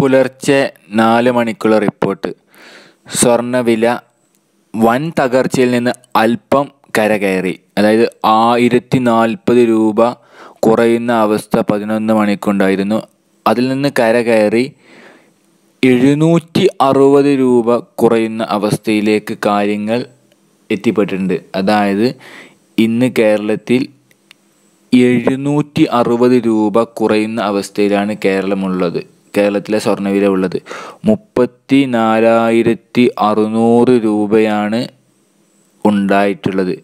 പുലർച്ചെ നാല് മണിക്കുള്ള റിപ്പോർട്ട് സ്വർണ്ണവില വൻ തകർച്ചയിൽ നിന്ന് അല്പം കരകയറി അതായത് ആയിരത്തി നാൽപ്പത് രൂപ കുറയുന്ന അവസ്ഥ പതിനൊന്ന് മണിക്കുണ്ടായിരുന്നു അതിൽ നിന്ന് കരകയറി എഴുന്നൂറ്റി അറുപത് രൂപ കുറയുന്ന അവസ്ഥയിലേക്ക് കാര്യങ്ങൾ എത്തിപ്പെട്ടിട്ടുണ്ട് അതായത് ഇന്ന് കേരളത്തിൽ എഴുന്നൂറ്റി അറുപത് രൂപ കുറയുന്ന അവസ്ഥയിലാണ് കേരളമുള്ളത് കേരളത്തിലെ സ്വർണ്ണവില ഉള്ളത് മുപ്പത്തി നാലായിരത്തി അറുന്നൂറ് രൂപയാണ് ഉണ്ടായിട്ടുള്ളത്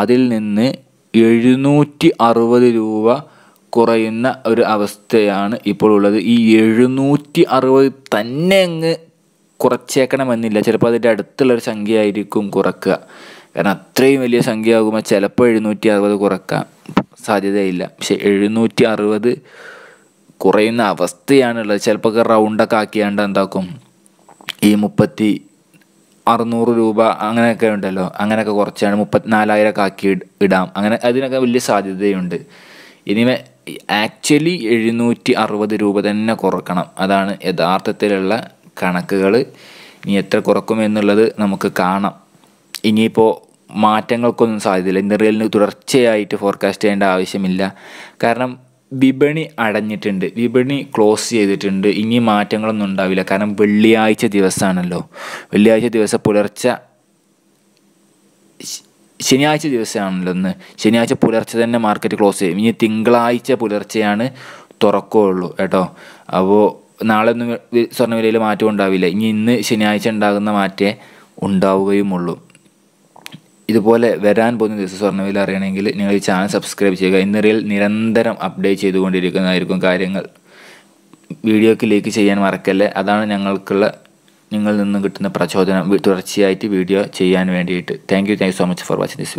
അതിൽ നിന്ന് എഴുന്നൂറ്റി അറുപത് രൂപ കുറയുന്ന ഒരു അവസ്ഥയാണ് ഇപ്പോൾ ഉള്ളത് ഈ എഴുന്നൂറ്റി അറുപത് തന്നെ അങ്ങ് കുറച്ചേക്കണമെന്നില്ല ചിലപ്പോൾ അതിൻ്റെ അടുത്തുള്ളൊരു സംഖ്യ ആയിരിക്കും കുറക്കുക കാരണം അത്രയും വലിയ സംഖ്യ ആകുമ്പോൾ ചിലപ്പോൾ എഴുന്നൂറ്റി അറുപത് കുറക്കാൻ സാധ്യതയില്ല പക്ഷെ എഴുന്നൂറ്റി അറുപത് കുറയുന്ന അവസ്ഥയാണുള്ളത് ചിലപ്പോൾ റൗണ്ടൊക്കെ ആക്കിയാണ്ട് എന്താക്കും ഈ മുപ്പത്തി അറുന്നൂറ് രൂപ അങ്ങനെയൊക്കെ ഉണ്ടല്ലോ അങ്ങനെയൊക്കെ കുറച്ചാണ് ഒക്കെ ആക്കി ഇടാം അങ്ങനെ അതിനൊക്കെ വലിയ സാധ്യതയുണ്ട് ഇനി ആക്ച്വലി എഴുന്നൂറ്റി അറുപത് രൂപ തന്നെ കുറക്കണം അതാണ് യഥാർത്ഥത്തിലുള്ള കണക്കുകൾ ഇനി എത്ര കുറക്കും എന്നുള്ളത് നമുക്ക് കാണാം ഇനിയിപ്പോൾ മാറ്റങ്ങൾക്കൊന്നും സാധ്യതയില്ല റിയലിന് തുടർച്ചയായിട്ട് ഫോർകാസ്റ്റ് ചെയ്യേണ്ട ആവശ്യമില്ല കാരണം വിപണി അടഞ്ഞിട്ടുണ്ട് വിപണി ക്ലോസ് ചെയ്തിട്ടുണ്ട് ഇനി മാറ്റങ്ങളൊന്നും ഉണ്ടാവില്ല കാരണം വെള്ളിയാഴ്ച ദിവസമാണല്ലോ വെള്ളിയാഴ്ച ദിവസം പുലർച്ചെ ശനിയാഴ്ച ദിവസമാണല്ലോ ഇന്ന് ശനിയാഴ്ച പുലർച്ചെ തന്നെ മാർക്കറ്റ് ക്ലോസ് ചെയ്യും ഇനി തിങ്കളാഴ്ച പുലർച്ചെയാണ് തുറക്കുകയുള്ളൂ കേട്ടോ അപ്പോൾ നാളെ ഒന്നും സ്വർണ്ണ വിലയിൽ മാറ്റം ഉണ്ടാവില്ല ഇനി ഇന്ന് ശനിയാഴ്ച ഉണ്ടാകുന്ന മാറ്റേ ഉണ്ടാവുകയുമുള്ളൂ ഇതുപോലെ വരാൻ പോകുന്ന ദിവസം സ്വർണ്ണവില അറിയണമെങ്കിൽ നിങ്ങൾ ഈ ചാനൽ സബ്സ്ക്രൈബ് ചെയ്യുക ഇന്നറിയിൽ നിരന്തരം അപ്ഡേറ്റ് ചെയ്തുകൊണ്ടിരിക്കുന്നതായിരിക്കും കാര്യങ്ങൾ വീഡിയോക്ക് ലൈക്ക് ചെയ്യാൻ മറക്കല്ലേ അതാണ് ഞങ്ങൾക്കുള്ള നിങ്ങളിൽ നിന്നും കിട്ടുന്ന പ്രചോദനം തുടർച്ചയായിട്ട് വീഡിയോ ചെയ്യാൻ വേണ്ടിയിട്ട് thank you thank so much for watching this